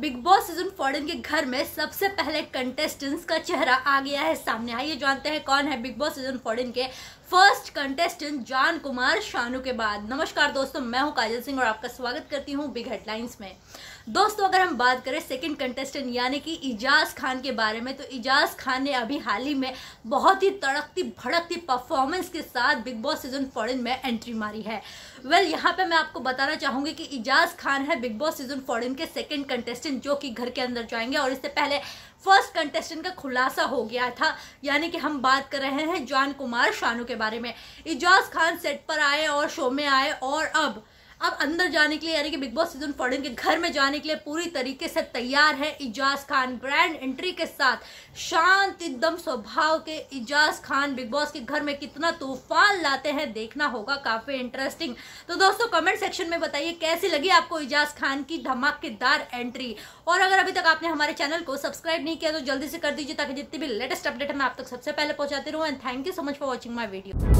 big Boss season fourteen के घर में सबसे पहले कंटेस्टेंट्स का चेहरा आ गया है सामने आइए जानते हैं कौन है बिग बॉस सीजन फोर्टीन के फर्स्ट कंटेस्टेंट जान कुमार शानू के बाद नमस्कार दोस्तों मैं हूं काजल सिंह और आपका स्वागत करती हूं बिग हेडलाइंस में दोस्तों अगर हम बात करें सेकंड कंटेस्टेंट यानी कि इजाज खान के बारे में तो इजाज खान ने अभी हाल ही में बहुत ही तड़कती भड़कती परफॉर्मेंस के साथ बिग बॉस सीजन फोर्टीन में एंट्री मारी है वेल well, यहाँ पे मैं आपको बताना चाहूंगी कि इजाज खान है बिग बॉस सीजन फोर्टीन के सेकेंड कंटेस्टेंट कंटेस्टेंट जो कि घर के अंदर जाएंगे और इससे पहले फर्स्ट कंटेस्टेंट का खुलासा हो गया था यानी कि हम बात कर रहे हैं जॉन कुमार शानू के बारे में इजाज खान सेट पर आए और शो में आए और अब अब अंदर जाने के लिए यानी कि बिग बॉस सीजन फोर्टीन के घर में जाने के लिए पूरी तरीके से तैयार है इजाज खान ग्रैंड एंट्री के साथ शांत एकदम स्वभाव के इजाज खान बिग बॉस के घर में कितना तूफान लाते हैं देखना होगा काफ़ी इंटरेस्टिंग तो दोस्तों कमेंट सेक्शन में बताइए कैसी लगी आपको इजाज खान की धमाकेदार एंट्री और अगर अभी तक आपने हमारे चैनल को सब्सक्राइब नहीं किया तो जल्दी से कर दीजिए ताकि जितनी भी लेटेस्ट अपडेट मैं आप तक सबसे पहले पहुंचाते रहूँ and thank you so much for watching my video